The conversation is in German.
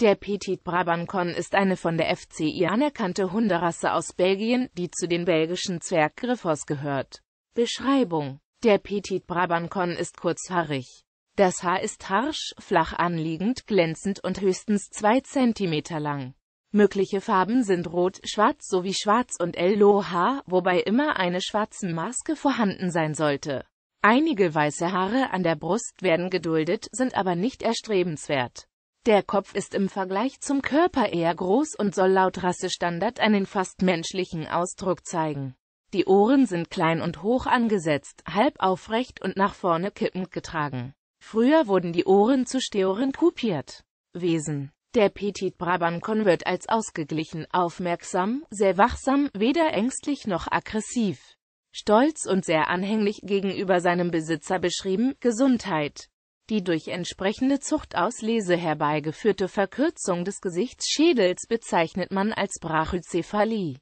Der Petit Brabancon ist eine von der FCI anerkannte Hunderasse aus Belgien, die zu den belgischen Zwerggriffos gehört. Beschreibung Der Petit Brabancon ist kurzhaarig. Das Haar ist harsch, flach anliegend, glänzend und höchstens 2 cm lang. Mögliche Farben sind Rot, Schwarz sowie Schwarz und LOH, wobei immer eine schwarze Maske vorhanden sein sollte. Einige weiße Haare an der Brust werden geduldet, sind aber nicht erstrebenswert. Der Kopf ist im Vergleich zum Körper eher groß und soll laut Rassestandard einen fast menschlichen Ausdruck zeigen. Die Ohren sind klein und hoch angesetzt, halb aufrecht und nach vorne kippend getragen. Früher wurden die Ohren zu Steoren kupiert. Wesen Der Petit Brabancon wird als ausgeglichen, aufmerksam, sehr wachsam, weder ängstlich noch aggressiv. Stolz und sehr anhänglich gegenüber seinem Besitzer beschrieben, Gesundheit die durch entsprechende Zuchtauslese herbeigeführte Verkürzung des Gesichtsschädels bezeichnet man als Brachycephalie.